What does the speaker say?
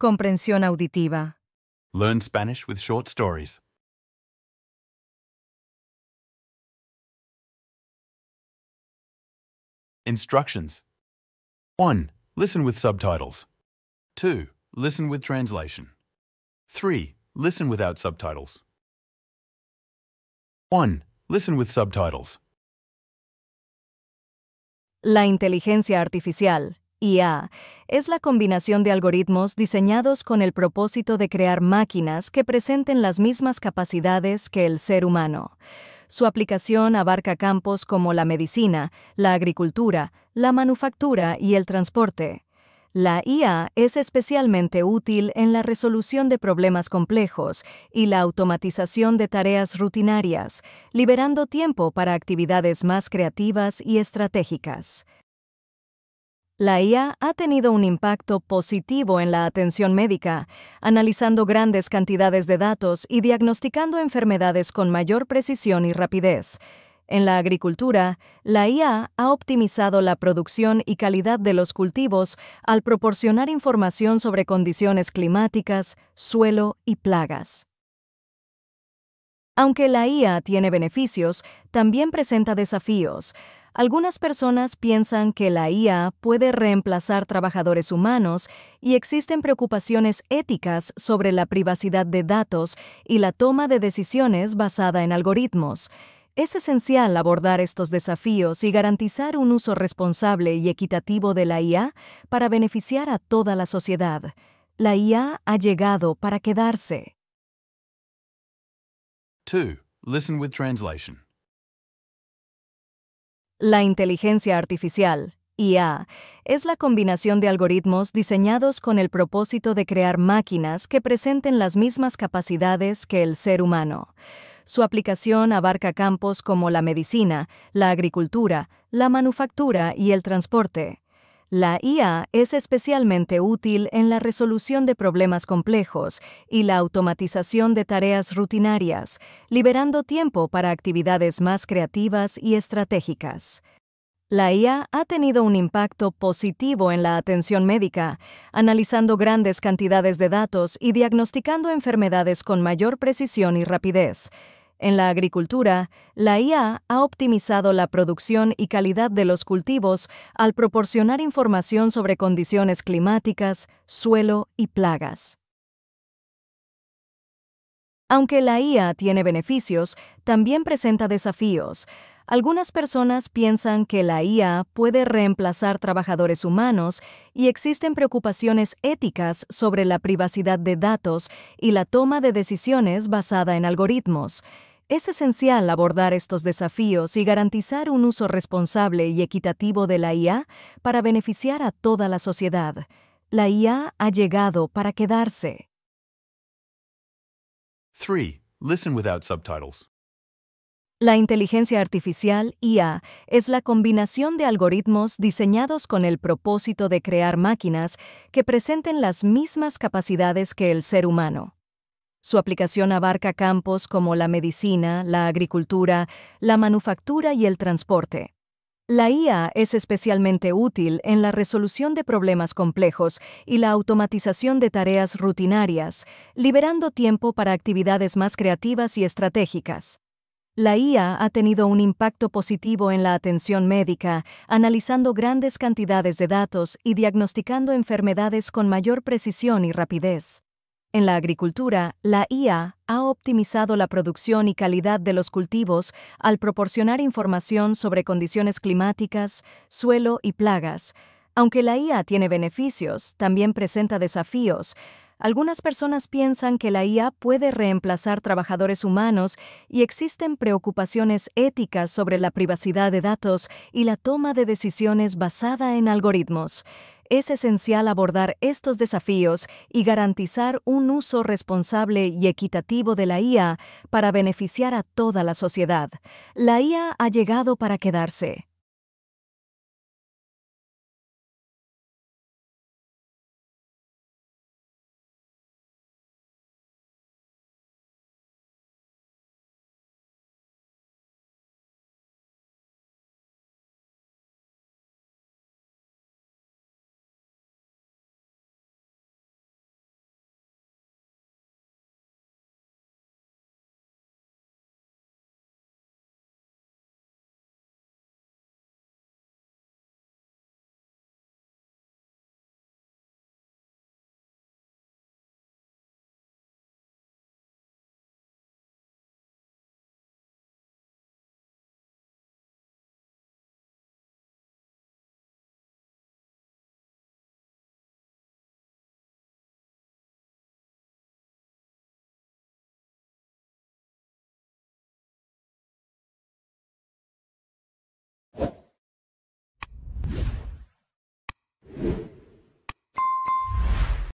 Comprensión auditiva. Learn Spanish with short stories. Instructions 1. Listen with subtitles. 2. Listen with translation. 3. Listen without subtitles. 1. Listen with subtitles. La inteligencia artificial. IA es la combinación de algoritmos diseñados con el propósito de crear máquinas que presenten las mismas capacidades que el ser humano. Su aplicación abarca campos como la medicina, la agricultura, la manufactura y el transporte. La IA es especialmente útil en la resolución de problemas complejos y la automatización de tareas rutinarias, liberando tiempo para actividades más creativas y estratégicas. La IA ha tenido un impacto positivo en la atención médica, analizando grandes cantidades de datos y diagnosticando enfermedades con mayor precisión y rapidez. En la agricultura, la IA ha optimizado la producción y calidad de los cultivos al proporcionar información sobre condiciones climáticas, suelo y plagas. Aunque la IA tiene beneficios, también presenta desafíos. Algunas personas piensan que la IA puede reemplazar trabajadores humanos y existen preocupaciones éticas sobre la privacidad de datos y la toma de decisiones basada en algoritmos. Es esencial abordar estos desafíos y garantizar un uso responsable y equitativo de la IA para beneficiar a toda la sociedad. La IA ha llegado para quedarse. 2. La inteligencia artificial, IA, es la combinación de algoritmos diseñados con el propósito de crear máquinas que presenten las mismas capacidades que el ser humano. Su aplicación abarca campos como la medicina, la agricultura, la manufactura y el transporte. La IA es especialmente útil en la resolución de problemas complejos y la automatización de tareas rutinarias, liberando tiempo para actividades más creativas y estratégicas. La IA ha tenido un impacto positivo en la atención médica, analizando grandes cantidades de datos y diagnosticando enfermedades con mayor precisión y rapidez. En la agricultura, la IA ha optimizado la producción y calidad de los cultivos al proporcionar información sobre condiciones climáticas, suelo y plagas. Aunque la IA tiene beneficios, también presenta desafíos. Algunas personas piensan que la IA puede reemplazar trabajadores humanos y existen preocupaciones éticas sobre la privacidad de datos y la toma de decisiones basada en algoritmos. Es esencial abordar estos desafíos y garantizar un uso responsable y equitativo de la IA para beneficiar a toda la sociedad. La IA ha llegado para quedarse. 3. Listen without subtitles. La inteligencia artificial IA es la combinación de algoritmos diseñados con el propósito de crear máquinas que presenten las mismas capacidades que el ser humano. Su aplicación abarca campos como la medicina, la agricultura, la manufactura y el transporte. La IA es especialmente útil en la resolución de problemas complejos y la automatización de tareas rutinarias, liberando tiempo para actividades más creativas y estratégicas. La IA ha tenido un impacto positivo en la atención médica, analizando grandes cantidades de datos y diagnosticando enfermedades con mayor precisión y rapidez. En la agricultura, la IA ha optimizado la producción y calidad de los cultivos al proporcionar información sobre condiciones climáticas, suelo y plagas. Aunque la IA tiene beneficios, también presenta desafíos. Algunas personas piensan que la IA puede reemplazar trabajadores humanos y existen preocupaciones éticas sobre la privacidad de datos y la toma de decisiones basada en algoritmos es esencial abordar estos desafíos y garantizar un uso responsable y equitativo de la IA para beneficiar a toda la sociedad. La IA ha llegado para quedarse.